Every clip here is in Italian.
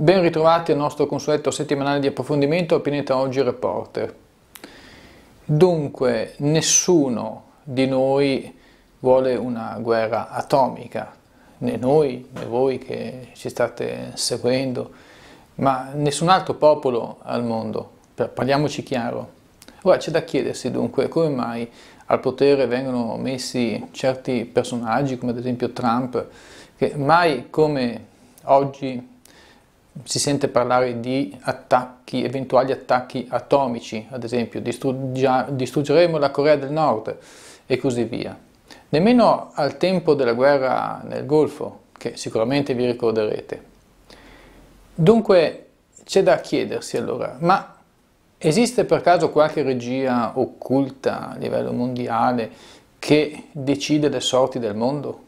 Ben ritrovati al nostro consueto settimanale di approfondimento Pianeta Oggi Reporter. Dunque, nessuno di noi vuole una guerra atomica, né noi né voi che ci state seguendo, ma nessun altro popolo al mondo, parliamoci chiaro. Ora c'è da chiedersi dunque come mai al potere vengono messi certi personaggi come ad esempio Trump, che mai come oggi si sente parlare di attacchi, eventuali attacchi atomici, ad esempio distruggeremo la Corea del Nord e così via. Nemmeno al tempo della guerra nel Golfo, che sicuramente vi ricorderete. Dunque c'è da chiedersi allora, ma esiste per caso qualche regia occulta a livello mondiale che decide le sorti del mondo?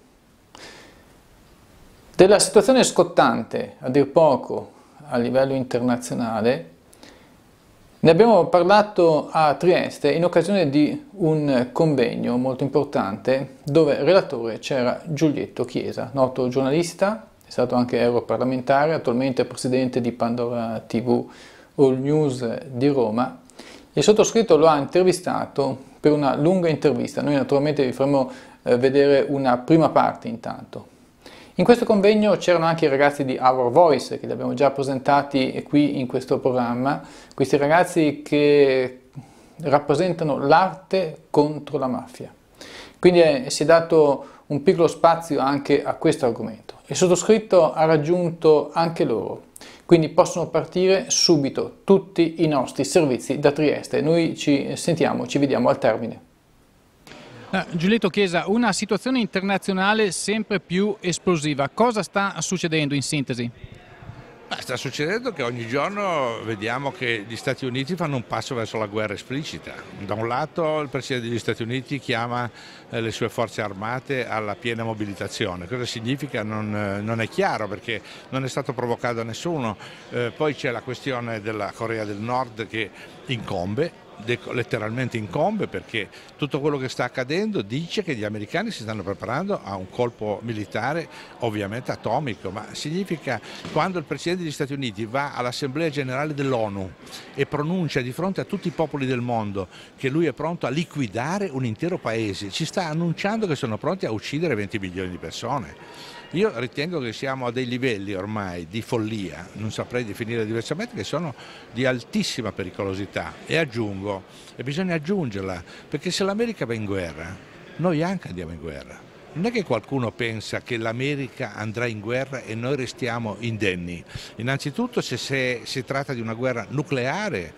Della situazione scottante, a dir poco, a livello internazionale, ne abbiamo parlato a Trieste in occasione di un convegno molto importante dove relatore c'era Giulietto Chiesa, noto giornalista, è stato anche europarlamentare, attualmente presidente di Pandora TV All News di Roma. Il sottoscritto lo ha intervistato per una lunga intervista, noi naturalmente vi faremo eh, vedere una prima parte intanto. In questo convegno c'erano anche i ragazzi di Our Voice che li abbiamo già presentati qui in questo programma, questi ragazzi che rappresentano l'arte contro la mafia. Quindi si è dato un piccolo spazio anche a questo argomento. Il sottoscritto ha raggiunto anche loro, quindi possono partire subito tutti i nostri servizi da Trieste. Noi ci sentiamo, ci vediamo al termine. Eh, Giulietto Chiesa, una situazione internazionale sempre più esplosiva. Cosa sta succedendo in sintesi? Ma sta succedendo che ogni giorno vediamo che gli Stati Uniti fanno un passo verso la guerra esplicita. Da un lato il Presidente degli Stati Uniti chiama eh, le sue forze armate alla piena mobilitazione. Cosa significa non, eh, non è chiaro perché non è stato provocato a nessuno. Eh, poi c'è la questione della Corea del Nord che incombe letteralmente incombe perché tutto quello che sta accadendo dice che gli americani si stanno preparando a un colpo militare ovviamente atomico, ma significa quando il Presidente degli Stati Uniti va all'Assemblea Generale dell'ONU e pronuncia di fronte a tutti i popoli del mondo che lui è pronto a liquidare un intero paese, ci sta annunciando che sono pronti a uccidere 20 milioni di persone. Io ritengo che siamo a dei livelli ormai di follia, non saprei definire diversamente, che sono di altissima pericolosità e aggiungo, e bisogna aggiungerla, perché se l'America va in guerra, noi anche andiamo in guerra. Non è che qualcuno pensa che l'America andrà in guerra e noi restiamo indenni. Innanzitutto se, se si tratta di una guerra nucleare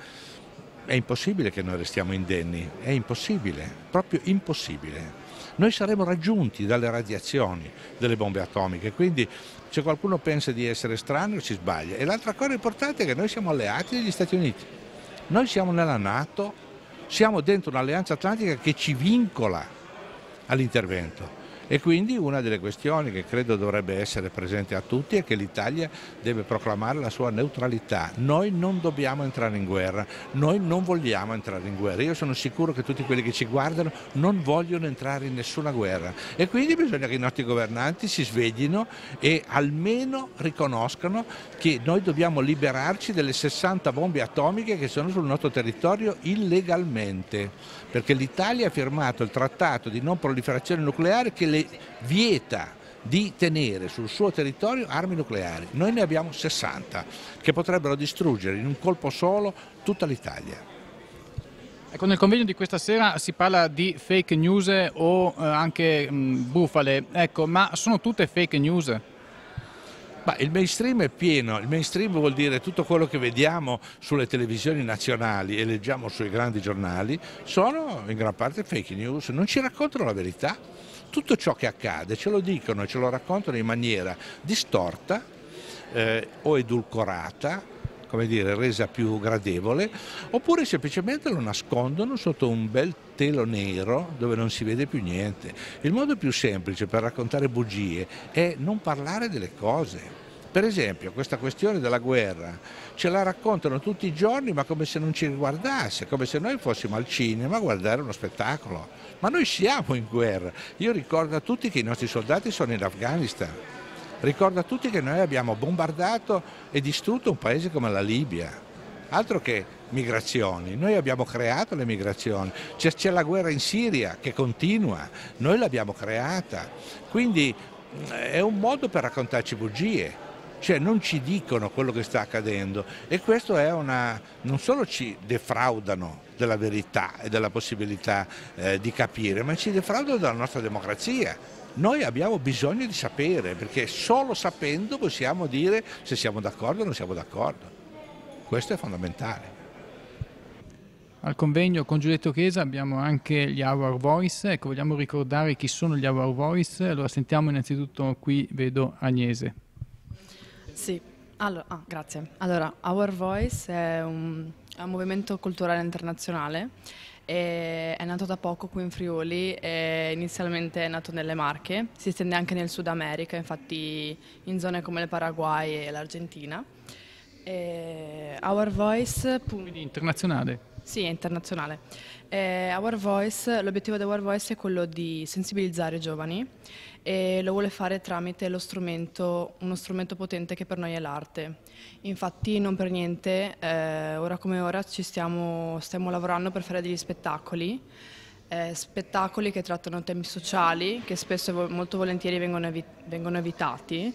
è impossibile che noi restiamo indenni, è impossibile, proprio impossibile noi saremo raggiunti dalle radiazioni delle bombe atomiche, quindi se qualcuno pensa di essere strano si sbaglia. E l'altra cosa importante è che noi siamo alleati degli Stati Uniti, noi siamo nella Nato, siamo dentro un'alleanza atlantica che ci vincola all'intervento. E quindi una delle questioni che credo dovrebbe essere presente a tutti è che l'Italia deve proclamare la sua neutralità. Noi non dobbiamo entrare in guerra, noi non vogliamo entrare in guerra. Io sono sicuro che tutti quelli che ci guardano non vogliono entrare in nessuna guerra e quindi bisogna che i nostri governanti si sveglino e almeno riconoscano che noi dobbiamo liberarci delle 60 bombe atomiche che sono sul nostro territorio illegalmente, perché l'Italia ha firmato il trattato di non proliferazione nucleare che le vieta di tenere sul suo territorio armi nucleari. Noi ne abbiamo 60 che potrebbero distruggere in un colpo solo tutta l'Italia. Ecco, nel convegno di questa sera si parla di fake news o eh, anche mh, mm, bufale, ecco, ma sono tutte fake news? Ma il mainstream è pieno, il mainstream vuol dire tutto quello che vediamo sulle televisioni nazionali e leggiamo sui grandi giornali, sono in gran parte fake news, non ci raccontano la verità tutto ciò che accade ce lo dicono e ce lo raccontano in maniera distorta eh, o edulcorata come dire, resa più gradevole, oppure semplicemente lo nascondono sotto un bel telo nero dove non si vede più niente. Il modo più semplice per raccontare bugie è non parlare delle cose per esempio questa questione della guerra ce la raccontano tutti i giorni ma come se non ci riguardasse, come se noi fossimo al cinema a guardare uno spettacolo. Ma noi siamo in guerra. Io ricordo a tutti che i nostri soldati sono in Afghanistan. Ricordo a tutti che noi abbiamo bombardato e distrutto un paese come la Libia. Altro che migrazioni, noi abbiamo creato le migrazioni, c'è la guerra in Siria che continua, noi l'abbiamo creata. Quindi mm, è un modo per raccontarci bugie, cioè non ci dicono quello che sta accadendo e questo è una, non solo ci defraudano della verità e della possibilità eh, di capire, ma ci defraudano della nostra democrazia. Noi abbiamo bisogno di sapere, perché solo sapendo possiamo dire se siamo d'accordo o non siamo d'accordo. Questo è fondamentale. Al convegno con Giulietto Chiesa abbiamo anche gli Our Voice, ecco vogliamo ricordare chi sono gli Our Voice, allora sentiamo innanzitutto qui, vedo Agnese. Sì, allora, ah, grazie. Allora, Our Voice è un, è un movimento culturale internazionale è nato da poco qui in Friuli, inizialmente è nato nelle Marche, si estende anche nel Sud America, infatti in zone come il Paraguay e l'Argentina. Our Voice... Quindi internazionale? Sì, è internazionale. Eh, Our Voice, l'obiettivo di Our Voice è quello di sensibilizzare i giovani e lo vuole fare tramite lo strumento, uno strumento potente che per noi è l'arte. Infatti non per niente, eh, ora come ora ci stiamo, stiamo lavorando per fare degli spettacoli eh, spettacoli che trattano temi sociali che spesso e molto volentieri vengono, evi vengono evitati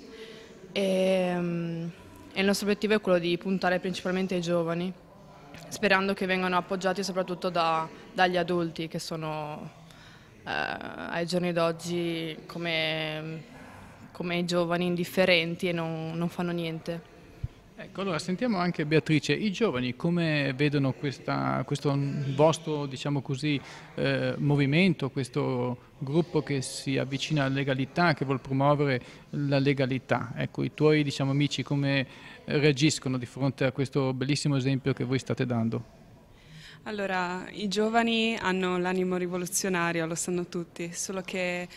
e, ehm, e, il nostro obiettivo è quello di puntare principalmente ai giovani sperando che vengano appoggiati soprattutto da, dagli adulti che sono eh, ai giorni d'oggi come, come, giovani indifferenti e non, non fanno niente. Ecco, allora sentiamo anche Beatrice, i giovani come vedono questa, questo vostro diciamo così, eh, movimento, questo gruppo che si avvicina alla legalità, che vuole promuovere la legalità? Ecco, i tuoi diciamo, amici come eh, reagiscono di fronte a questo bellissimo esempio che voi state dando? Allora, i giovani hanno l'animo rivoluzionario, lo sanno tutti, solo che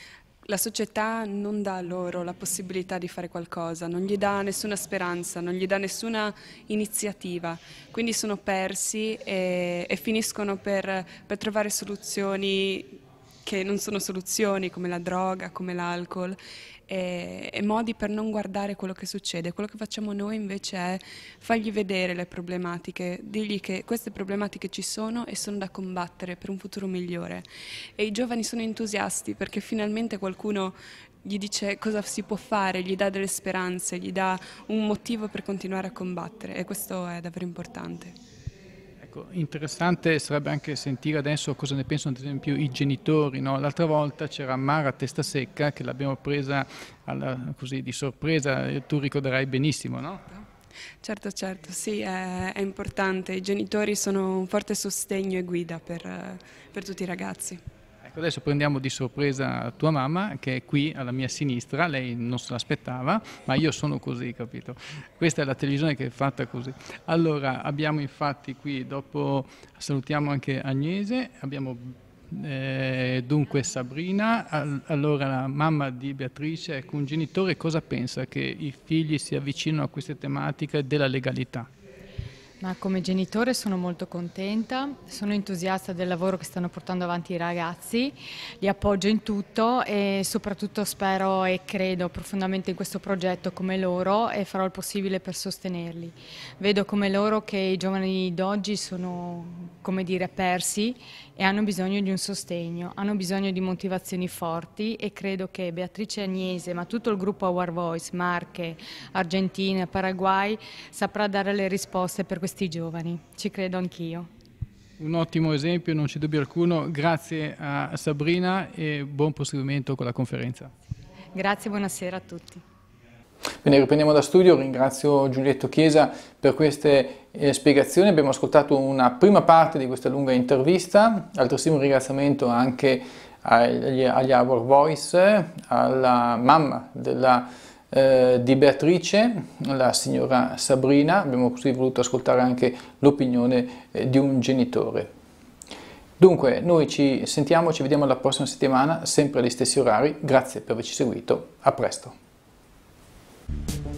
la società non dà loro la possibilità di fare qualcosa, non gli dà nessuna speranza, non gli dà nessuna iniziativa, quindi sono persi e, e finiscono per, per trovare soluzioni che non sono soluzioni come la droga, come l'alcol, e, e, modi per non guardare quello che succede. Quello che facciamo noi invece è fargli vedere le problematiche, dirgli che queste problematiche ci sono e sono da combattere per un futuro migliore. E i giovani sono entusiasti perché finalmente qualcuno gli dice cosa si può fare, gli dà delle speranze, gli dà un motivo per continuare a combattere e questo è davvero importante. Ecco, interessante sarebbe anche sentire adesso cosa ne pensano ad esempio i genitori. No? L'altra volta c'era Mara a Testa Secca che l'abbiamo presa alla, così di sorpresa, tu ricorderai benissimo, no? Certo, certo, sì, è, è importante. I genitori sono un forte sostegno e guida per, per tutti i ragazzi. Ecco, adesso prendiamo di sorpresa tua mamma che è qui alla mia sinistra, lei non se l'aspettava, ma io sono così, capito? Questa è la televisione che è fatta così. Allora, abbiamo infatti qui, dopo salutiamo anche Agnese, abbiamo eh, dunque Sabrina, allora la mamma di Beatrice, ecco un genitore cosa pensa che i figli si avvicinino a queste tematiche della legalità? Ma come genitore sono molto contenta, sono entusiasta del lavoro che stanno portando avanti i ragazzi, li appoggio in tutto e soprattutto spero e credo profondamente in questo progetto come loro e farò il possibile per sostenerli. Vedo come loro che i giovani d'oggi sono, come dire, persi e hanno bisogno di un sostegno, hanno bisogno di motivazioni forti e credo che Beatrice Agnese, ma tutto il gruppo Our Voice, Marche, Argentina, Paraguay, saprà dare le risposte per questo questi giovani, ci credo anch'io. Un ottimo esempio, non c'è dubbio alcuno, grazie a Sabrina e buon proseguimento con la conferenza. Grazie, buonasera a tutti. Bene, riprendiamo da studio, ringrazio Giulietto Chiesa per queste eh, spiegazioni, abbiamo ascoltato una prima parte di questa lunga intervista, altresì un ringraziamento anche agli, agli Our Voice, alla mamma della eh, di Beatrice, la signora Sabrina, abbiamo così voluto ascoltare anche l'opinione eh, di un genitore. Dunque, noi ci sentiamo, ci vediamo la prossima settimana, sempre agli stessi orari, grazie per averci seguito, a presto.